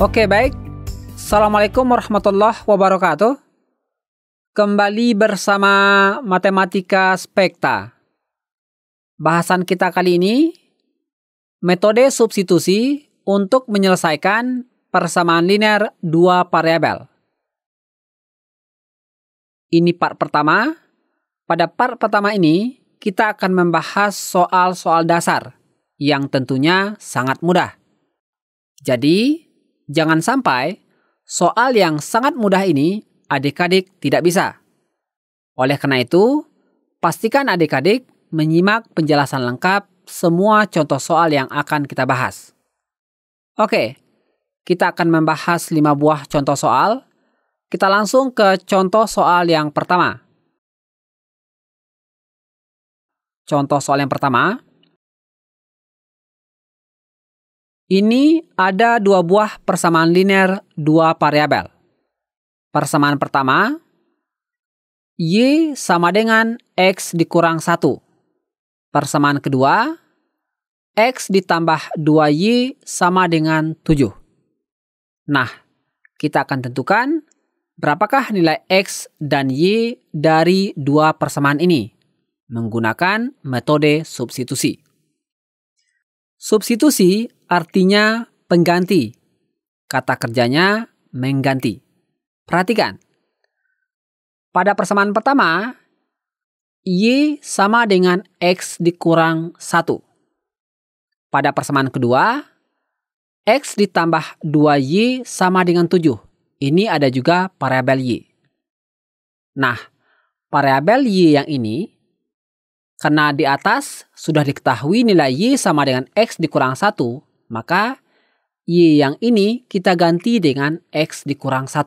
Oke, baik. Assalamualaikum warahmatullahi wabarakatuh. Kembali bersama Matematika Spekta. Bahasan kita kali ini metode substitusi untuk menyelesaikan persamaan linear dua variabel. Ini part pertama. Pada part pertama ini, kita akan membahas soal-soal dasar yang tentunya sangat mudah. Jadi, jangan sampai soal yang sangat mudah ini adik-adik tidak bisa. Oleh karena itu, pastikan adik-adik menyimak penjelasan lengkap semua contoh soal yang akan kita bahas. Oke, kita akan membahas lima buah contoh soal. Kita langsung ke contoh soal yang pertama. Contoh soal yang pertama, Ini ada dua buah persamaan linear dua variabel. Persamaan pertama, Y sama dengan X dikurang 1. Persamaan kedua, X ditambah 2Y sama dengan 7. Nah, kita akan tentukan berapakah nilai X dan Y dari dua persamaan ini menggunakan metode substitusi. Substitusi artinya pengganti. Kata kerjanya mengganti. Perhatikan. Pada persamaan pertama, Y sama dengan X dikurang 1. Pada persamaan kedua, X ditambah 2Y sama dengan 7. Ini ada juga variabel Y. Nah, variabel Y yang ini, karena di atas sudah diketahui nilai Y sama dengan X dikurang 1, maka Y yang ini kita ganti dengan X dikurang 1.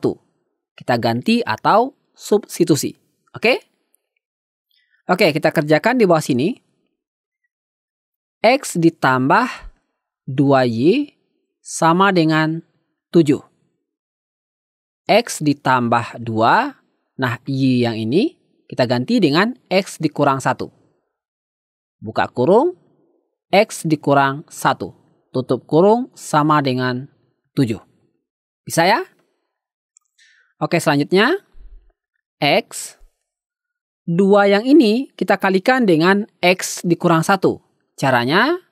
Kita ganti atau substitusi. Oke? Oke, kita kerjakan di bawah sini. X ditambah 2Y sama dengan 7. X ditambah 2, nah Y yang ini kita ganti dengan X dikurang 1. Buka kurung, X dikurang 1 tutup kurung sama dengan 7. Bisa ya? Oke, selanjutnya X 2 yang ini kita kalikan dengan X dikurang 1. Caranya,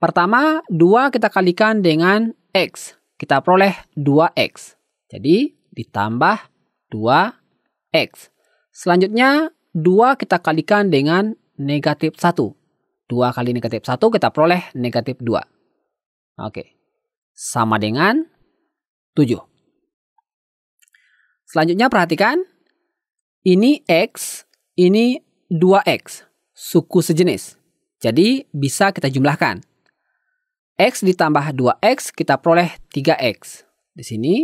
pertama 2 kita kalikan dengan X. Kita peroleh 2X. Jadi, ditambah 2X. Selanjutnya, 2 kita kalikan dengan negatif 1. 2 kali negatif 1 kita peroleh negatif 2. Oke. Sama dengan 7. Selanjutnya perhatikan. Ini X, ini 2X, suku sejenis. Jadi bisa kita jumlahkan. X ditambah 2X kita peroleh 3X. Di sini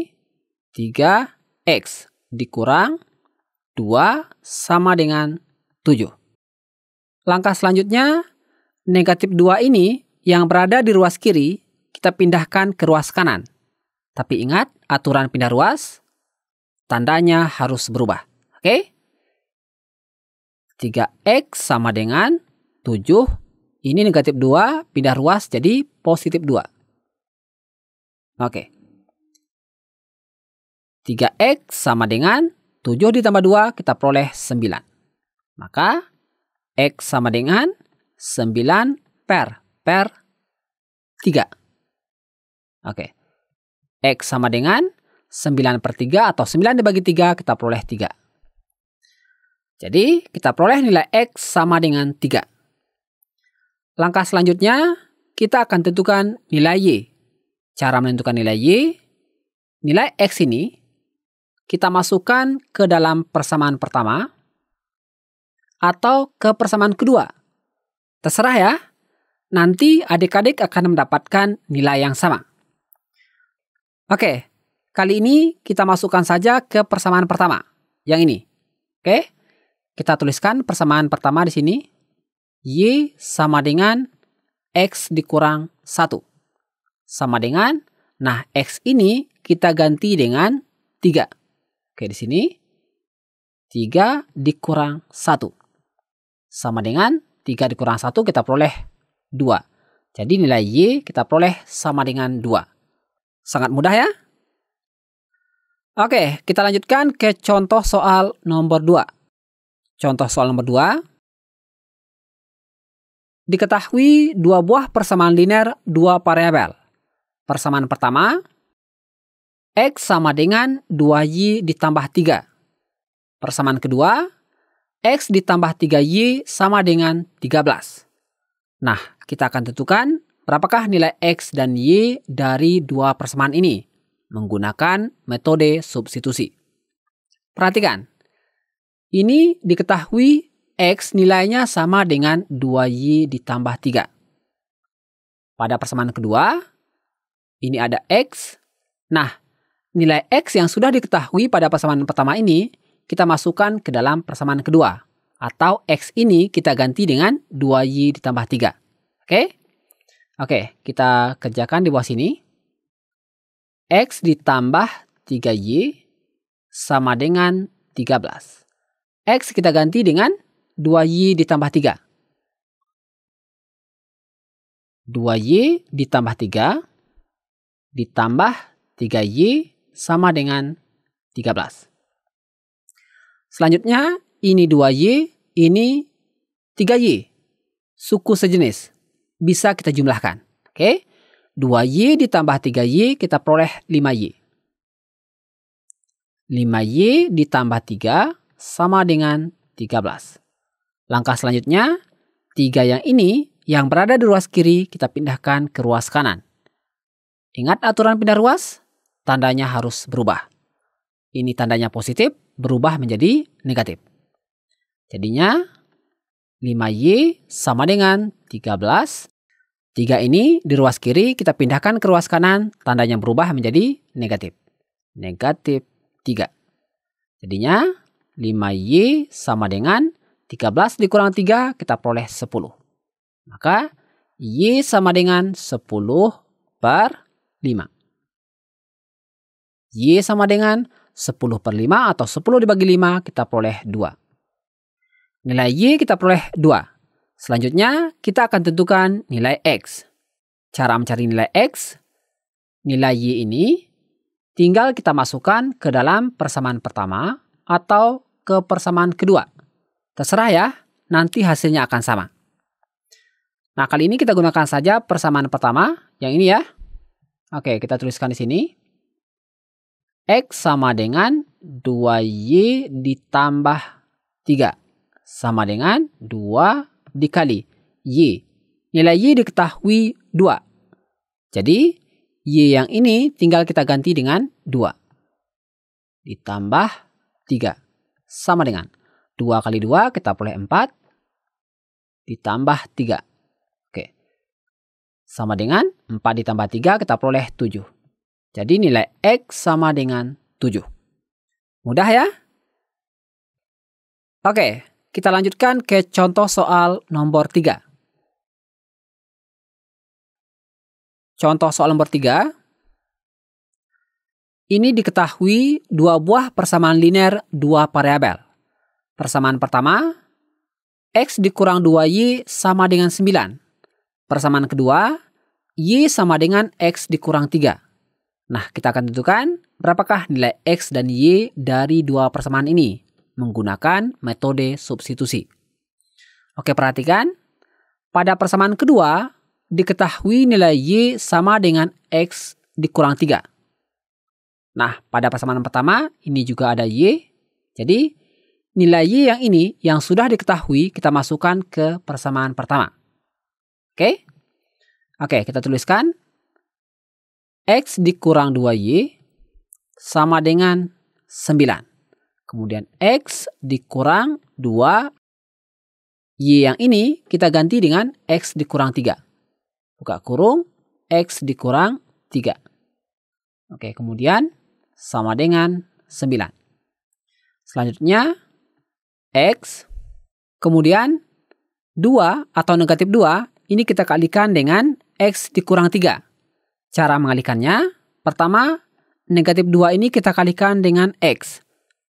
3X dikurang 2 sama dengan 7. Langkah selanjutnya, negatif 2 ini yang berada di ruas kiri kita pindahkan ke ruas kanan. Tapi ingat, aturan pindah ruas, tandanya harus berubah. Oke? Okay? 3X sama dengan 7. Ini negatif 2, pindah ruas jadi positif 2. Oke. Okay. 3X sama dengan 7 ditambah 2 kita peroleh 9. Maka X sama dengan 9 per per 3. Oke. X sama dengan 9 per 3 atau 9 dibagi 3 kita peroleh 3. Jadi kita peroleh nilai X sama dengan 3. Langkah selanjutnya kita akan tentukan nilai Y. Cara menentukan nilai Y, nilai X ini kita masukkan ke dalam persamaan pertama atau ke persamaan kedua. Terserah ya, nanti adik-adik akan mendapatkan nilai yang sama. Oke, kali ini kita masukkan saja ke persamaan pertama, yang ini. Oke, kita tuliskan persamaan pertama di sini. Y sama dengan X dikurang 1. Sama dengan, nah X ini kita ganti dengan 3. Oke, di sini 3 dikurang 1. Sama dengan 3 dikurang 1 kita peroleh 2. Jadi nilai Y kita peroleh sama dengan 2. Sangat mudah ya. Oke, kita lanjutkan ke contoh soal nomor 2. Contoh soal nomor 2. Diketahui dua buah persamaan linear dua variabel. Persamaan pertama, X sama dengan 2Y ditambah 3. Persamaan kedua, X ditambah 3Y sama dengan 13. Nah, kita akan tentukan Berapakah nilai X dan Y dari dua persamaan ini? Menggunakan metode substitusi. Perhatikan, ini diketahui X nilainya sama dengan 2Y ditambah 3. Pada persamaan kedua, ini ada X. Nah, nilai X yang sudah diketahui pada persamaan pertama ini, kita masukkan ke dalam persamaan kedua. Atau X ini kita ganti dengan 2Y ditambah 3. Oke? Okay? Oke, kita kerjakan di bawah sini. X ditambah 3Y sama dengan 13. X kita ganti dengan 2Y ditambah 3. 2Y ditambah 3 ditambah 3Y sama dengan 13. Selanjutnya, ini 2Y, ini 3Y. Suku sejenis bisa kita jumlahkan. Oke. Okay? 2Y ditambah 3Y kita peroleh 5Y. 5Y ditambah 3 sama dengan 13. Langkah selanjutnya, 3 yang ini yang berada di ruas kiri kita pindahkan ke ruas kanan. Ingat aturan pindah ruas? Tandanya harus berubah. Ini tandanya positif, berubah menjadi negatif. Jadinya 5Y sama dengan 13. 3 ini di ruas kiri kita pindahkan ke ruas kanan, tandanya berubah menjadi negatif. Negatif 3. Jadinya 5Y sama dengan 13 dikurang 3 kita peroleh 10. Maka Y sama dengan 10 per 5. Y sama dengan 10 per 5 atau 10 dibagi 5 kita peroleh 2. Nilai Y kita peroleh 2. Selanjutnya, kita akan tentukan nilai X. Cara mencari nilai X, nilai Y ini tinggal kita masukkan ke dalam persamaan pertama atau ke persamaan kedua. Terserah ya, nanti hasilnya akan sama. Nah, kali ini kita gunakan saja persamaan pertama, yang ini ya. Oke, kita tuliskan di sini. X sama dengan 2Y ditambah 3. Sama dengan 2 dikali Y. Nilai Y diketahui 2. Jadi, Y yang ini tinggal kita ganti dengan 2. Ditambah 3. Sama dengan 2 kali 2 kita peroleh 4. Ditambah 3. Oke. Sama dengan 4 ditambah 3 kita peroleh 7. Jadi nilai X sama dengan 7. Mudah ya? Oke, kita lanjutkan ke contoh soal nomor 3. Contoh soal nomor 3. Ini diketahui dua buah persamaan linear dua variabel. Persamaan pertama, X dikurang 2Y sama dengan 9. Persamaan kedua, Y sama dengan X dikurang 3. Nah, kita akan tentukan berapakah nilai X dan Y dari dua persamaan ini menggunakan metode substitusi. Oke, perhatikan. Pada persamaan kedua, diketahui nilai Y sama dengan X dikurang 3. Nah, pada persamaan pertama, ini juga ada Y. Jadi, nilai Y yang ini yang sudah diketahui kita masukkan ke persamaan pertama. Oke? Oke, kita tuliskan. X dikurang 2Y sama dengan 9. Kemudian X dikurang 2. Y yang ini kita ganti dengan X dikurang 3. Buka kurung, X dikurang 3. Oke, kemudian sama dengan 9. Selanjutnya, X. Kemudian 2 atau negatif 2, ini kita kalikan dengan X dikurang 3. Cara mengalikannya, pertama, negatif 2 ini kita kalikan dengan X.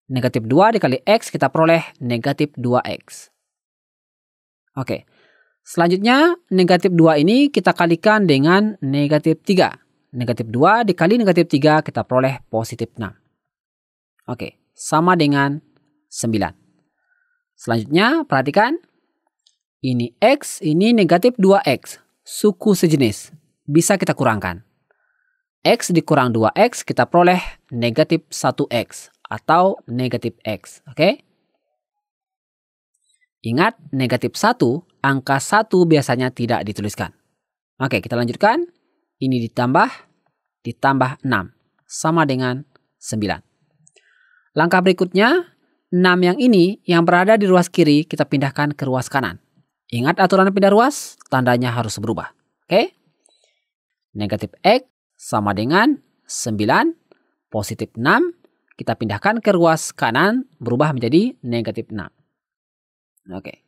Negatif 2 dikali X kita peroleh negatif 2X. Oke, selanjutnya negatif 2 ini kita kalikan dengan negatif 3. Negatif 2 dikali negatif 3 kita peroleh positif 6. Oke, sama dengan 9. Selanjutnya, perhatikan. Ini X, ini negatif 2X. Suku sejenis. Bisa kita kurangkan. X dikurang 2X kita peroleh negatif 1X atau negatif X. Oke? Okay? Ingat, negatif 1, angka 1 biasanya tidak dituliskan. Oke, okay, kita lanjutkan. Ini ditambah, ditambah 6. Sama dengan 9. Langkah berikutnya, 6 yang ini yang berada di ruas kiri kita pindahkan ke ruas kanan. Ingat aturan pindah ruas, tandanya harus berubah. Oke? Okay? Negatif X sama dengan 9, positif 6 kita pindahkan ke ruas kanan, berubah menjadi negatif 6. Oke.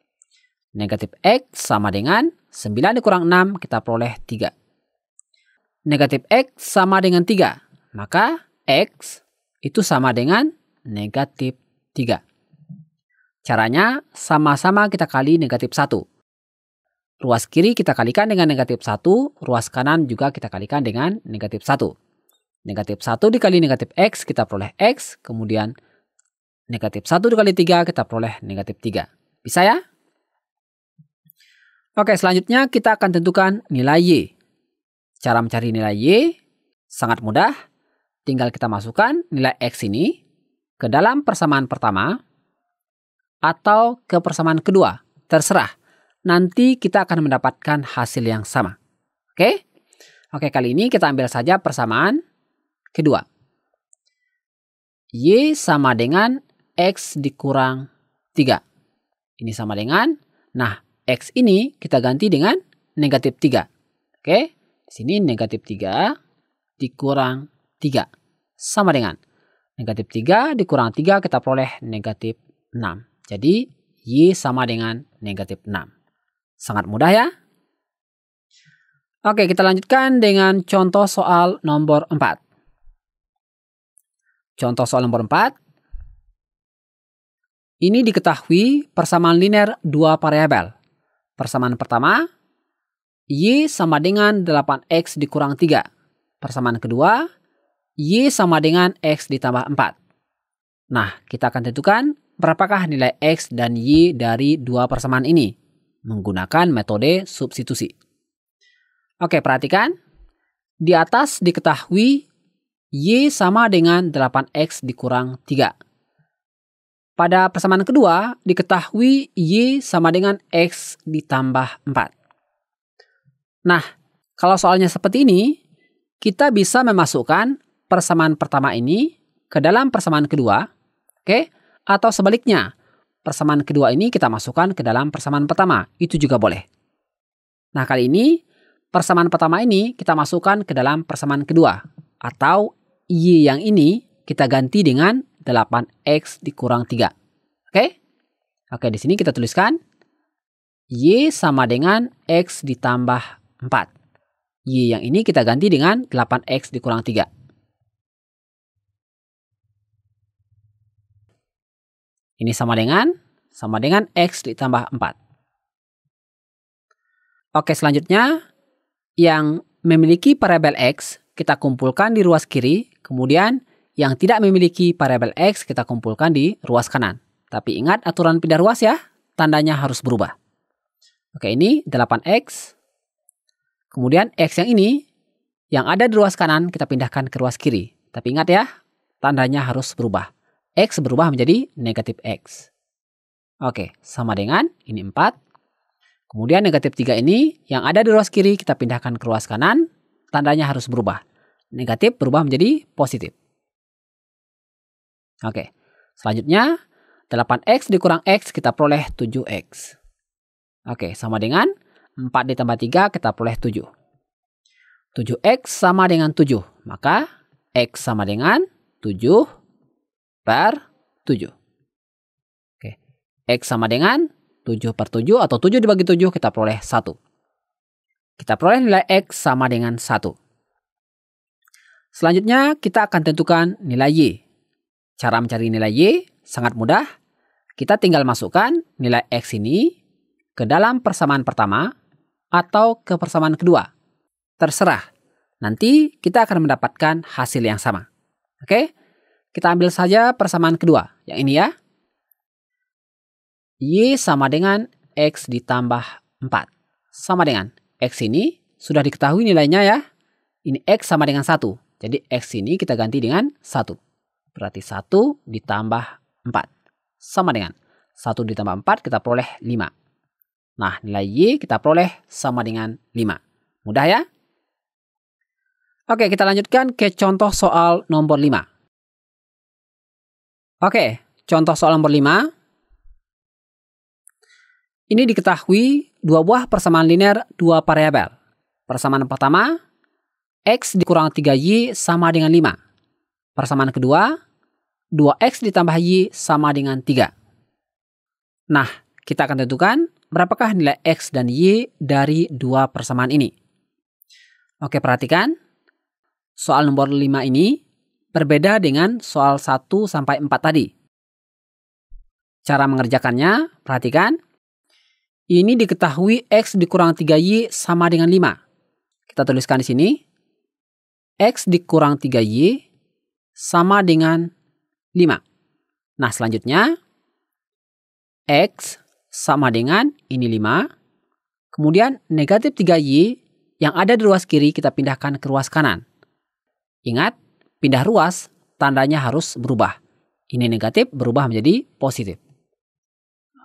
Negatif X sama dengan 9 dikurang 6, kita peroleh 3. Negatif X sama dengan 3. Maka X itu sama dengan negatif 3. Caranya sama-sama kita kali negatif 1. Ruas kiri kita kalikan dengan negatif 1, ruas kanan juga kita kalikan dengan negatif 1. Negatif 1 dikali negatif X kita peroleh X. Kemudian negatif 1 dikali 3 kita peroleh negatif 3. Bisa ya? Oke, selanjutnya kita akan tentukan nilai Y. Cara mencari nilai Y sangat mudah. Tinggal kita masukkan nilai X ini ke dalam persamaan pertama atau ke persamaan kedua. Terserah. Nanti kita akan mendapatkan hasil yang sama. Oke? Oke, kali ini kita ambil saja persamaan Kedua, Y sama dengan X dikurang 3. Ini sama dengan, nah X ini kita ganti dengan negatif 3. Oke, sini negatif 3 dikurang 3. Sama dengan negatif 3 dikurang 3 kita peroleh negatif 6. Jadi Y sama dengan negatif 6. Sangat mudah ya. Oke, kita lanjutkan dengan contoh soal nomor 4. Contoh soal nomor 4. Ini diketahui persamaan linear dua variabel. Persamaan pertama, Y sama dengan 8X dikurang 3. Persamaan kedua, Y sama dengan X ditambah 4. Nah, kita akan tentukan berapakah nilai X dan Y dari dua persamaan ini menggunakan metode substitusi. Oke, perhatikan. Di atas diketahui Y sama dengan 8X dikurang 3. Pada persamaan kedua, diketahui Y sama dengan X ditambah 4. Nah, kalau soalnya seperti ini, kita bisa memasukkan persamaan pertama ini ke dalam persamaan kedua, oke? Okay? Atau sebaliknya, persamaan kedua ini kita masukkan ke dalam persamaan pertama, itu juga boleh. Nah, kali ini persamaan pertama ini kita masukkan ke dalam persamaan kedua, atau Y yang ini kita ganti dengan 8X dikurang 3. Oke? Okay? Oke, okay, di sini kita tuliskan Y sama dengan X ditambah 4. Y yang ini kita ganti dengan 8X dikurang 3. Ini sama dengan? Sama dengan X ditambah 4. Oke, selanjutnya yang memiliki variabel X kita kumpulkan di ruas kiri Kemudian, yang tidak memiliki variabel X kita kumpulkan di ruas kanan. Tapi ingat aturan pindah ruas ya, tandanya harus berubah. Oke, ini 8X. Kemudian X yang ini, yang ada di ruas kanan kita pindahkan ke ruas kiri. Tapi ingat ya, tandanya harus berubah. X berubah menjadi negatif X. Oke, sama dengan ini 4. Kemudian negatif 3 ini, yang ada di ruas kiri kita pindahkan ke ruas kanan, tandanya harus berubah negatif berubah menjadi positif. Oke, selanjutnya 8x dikurang x kita peroleh 7x. Oke, sama dengan 4 ditambah 3 kita peroleh 7. 7x sama dengan 7. Maka x sama dengan 7 per 7. Oke, x sama dengan 7 per 7 atau 7 dibagi 7 kita peroleh 1. Kita peroleh nilai x sama dengan 1. Selanjutnya, kita akan tentukan nilai Y. Cara mencari nilai Y sangat mudah. Kita tinggal masukkan nilai X ini ke dalam persamaan pertama atau ke persamaan kedua. Terserah. Nanti kita akan mendapatkan hasil yang sama. Oke? Kita ambil saja persamaan kedua, yang ini ya. Y sama dengan X ditambah 4. Sama dengan X ini sudah diketahui nilainya ya. Ini X sama dengan 1 jadi X ini kita ganti dengan 1. Berarti 1 ditambah 4. Sama dengan 1 ditambah 4 kita peroleh 5. Nah nilai Y kita peroleh sama dengan 5. Mudah ya? Oke kita lanjutkan ke contoh soal nomor 5. Oke contoh soal nomor 5. Ini diketahui dua buah persamaan linear dua variabel. Persamaan pertama X dikurang 3Y sama dengan 5. Persamaan kedua, 2X ditambah Y sama dengan 3. Nah, kita akan tentukan berapakah nilai X dan Y dari dua persamaan ini. Oke, perhatikan. Soal nomor 5 ini berbeda dengan soal 1 sampai 4 tadi. Cara mengerjakannya, perhatikan. Ini diketahui X dikurang 3Y sama dengan 5. Kita tuliskan di sini X dikurang 3Y sama dengan 5. Nah, selanjutnya X sama dengan ini 5. Kemudian negatif 3Y yang ada di ruas kiri kita pindahkan ke ruas kanan. Ingat, pindah ruas tandanya harus berubah. Ini negatif berubah menjadi positif.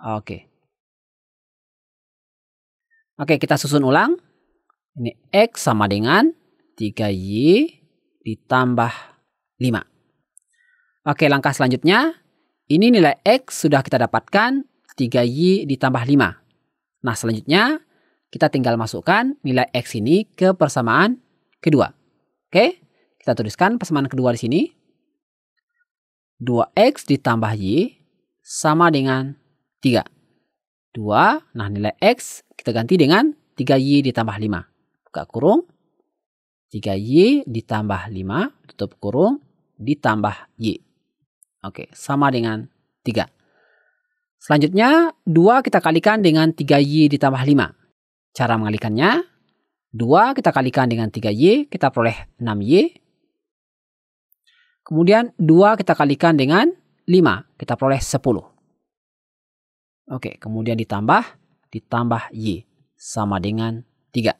Oke. Oke, kita susun ulang. Ini X sama dengan 3Y ditambah 5. Oke, langkah selanjutnya. Ini nilai X sudah kita dapatkan 3Y ditambah 5. Nah, selanjutnya kita tinggal masukkan nilai X ini ke persamaan kedua. Oke, kita tuliskan persamaan kedua di sini. 2X ditambah Y sama dengan 3. 2, nah nilai X kita ganti dengan 3Y ditambah 5. Buka kurung, 3 Y ditambah 5 tutup kurung ditambah Y. Oke, sama dengan 3. Selanjutnya 2 kita kalikan dengan 3Y ditambah 5. Cara mengalikannya 2 kita kalikan dengan 3Y kita peroleh 6Y. Kemudian 2 kita kalikan dengan 5 kita peroleh 10. Oke, kemudian ditambah ditambah Y sama dengan 3.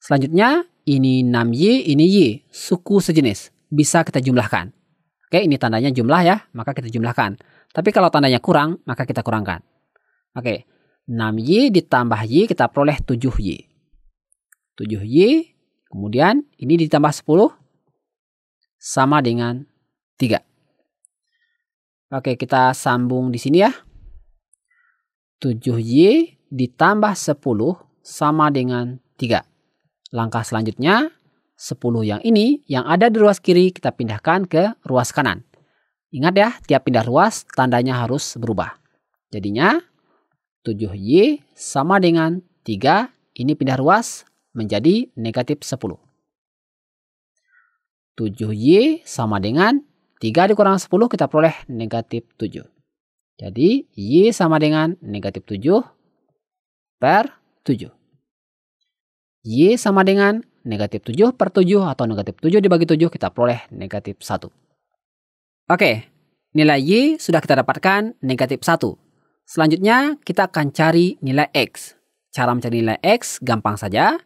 Selanjutnya ini 6Y, ini Y, suku sejenis. Bisa kita jumlahkan. Oke, ini tandanya jumlah ya, maka kita jumlahkan. Tapi kalau tandanya kurang, maka kita kurangkan. Oke, 6Y ditambah Y kita peroleh 7Y. 7Y, kemudian ini ditambah 10, sama dengan 3. Oke, kita sambung di sini ya. 7Y ditambah 10 sama dengan 3. Langkah selanjutnya, 10 yang ini yang ada di ruas kiri kita pindahkan ke ruas kanan. Ingat ya, tiap pindah ruas tandanya harus berubah. Jadinya 7Y sama dengan 3, ini pindah ruas menjadi negatif 10. 7Y sama dengan 3 dikurang 10 kita peroleh negatif 7. Jadi Y sama dengan negatif 7 per 7. Y sama dengan negatif 7 per 7 atau negatif 7 dibagi 7 kita peroleh negatif 1. Oke, nilai Y sudah kita dapatkan negatif 1. Selanjutnya kita akan cari nilai X. Cara mencari nilai X gampang saja.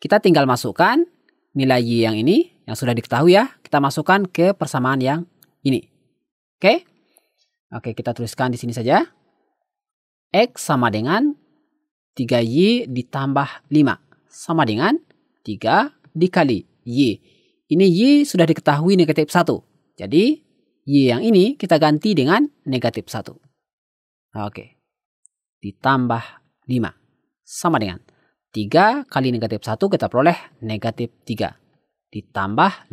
Kita tinggal masukkan nilai Y yang ini, yang sudah diketahui ya, kita masukkan ke persamaan yang ini. Oke? Oke, kita tuliskan di sini saja. X sama dengan 3Y ditambah 5 sama dengan 3 dikali Y. Ini Y sudah diketahui negatif 1. Jadi Y yang ini kita ganti dengan negatif 1. Oke. Ditambah 5. Sama dengan 3 kali negatif 1 kita peroleh negatif 3. Ditambah 5.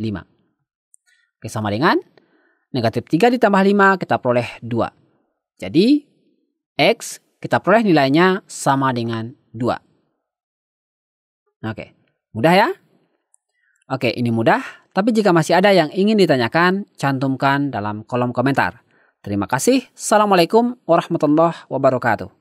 Oke, sama dengan negatif 3 ditambah 5 kita peroleh 2. Jadi X kita peroleh nilainya sama dengan 2. Oke, mudah ya? Oke, ini mudah, tapi jika masih ada yang ingin ditanyakan, cantumkan dalam kolom komentar. Terima kasih. Assalamualaikum warahmatullahi wabarakatuh.